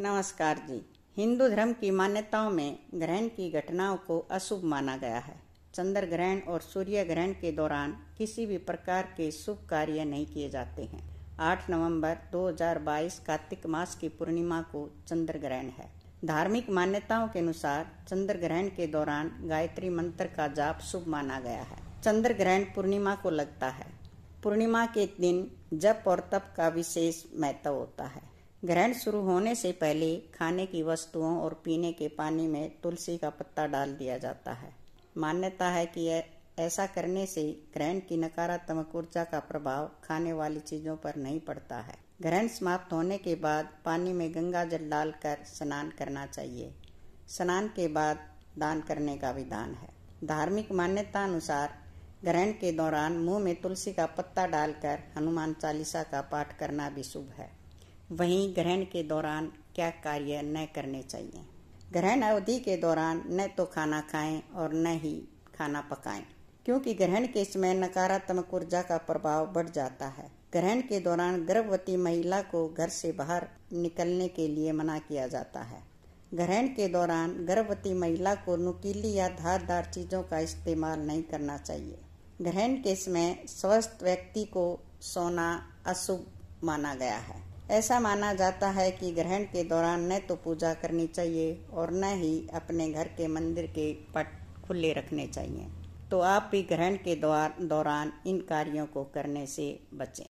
नमस्कार जी हिंदू धर्म की मान्यताओं में ग्रहण की घटनाओं को अशुभ माना गया है चंद्र ग्रहण और सूर्य ग्रहण के दौरान किसी भी प्रकार के शुभ कार्य नहीं किए जाते हैं 8 नवंबर 2022 कार्तिक मास की पूर्णिमा को चंद्र ग्रहण है धार्मिक मान्यताओं के अनुसार चंद्र ग्रहण के दौरान गायत्री मंत्र का जाप शुभ माना गया है चंद्र ग्रहण पूर्णिमा को लगता है पूर्णिमा के दिन जप और तप का विशेष महत्व होता है ग्रहण शुरू होने से पहले खाने की वस्तुओं और पीने के पानी में तुलसी का पत्ता डाल दिया जाता है मान्यता है कि ऐसा करने से ग्रहण की नकारात्मक ऊर्जा का प्रभाव खाने वाली चीजों पर नहीं पड़ता है ग्रहण समाप्त होने के बाद पानी में गंगा जल डालकर स्नान करना चाहिए स्नान के बाद दान करने का विधान है धार्मिक मान्यता अनुसार ग्रहण के दौरान मुंह में तुलसी का पत्ता डालकर हनुमान चालीसा का पाठ करना भी शुभ है वहीं ग्रहण के दौरान क्या कार्य न करने चाहिए ग्रहण अवधि के दौरान न तो खाना खाएं और न ही खाना पकाएं क्योंकि ग्रहण के समय नकारात्मक ऊर्जा का प्रभाव बढ़ जाता है ग्रहण के दौरान गर्भवती महिला को घर से बाहर निकलने के लिए मना किया जाता है ग्रहण के दौरान गर्भवती महिला को नुकीली या धारदार चीजों का इस्तेमाल नहीं करना चाहिए ग्रहण के समय स्वस्थ व्यक्ति को सोना अशुभ माना गया है ऐसा माना जाता है कि ग्रहण के दौरान न तो पूजा करनी चाहिए और न ही अपने घर के मंदिर के पट खुले रखने चाहिए तो आप भी ग्रहण के दौरान इन कार्यों को करने से बचें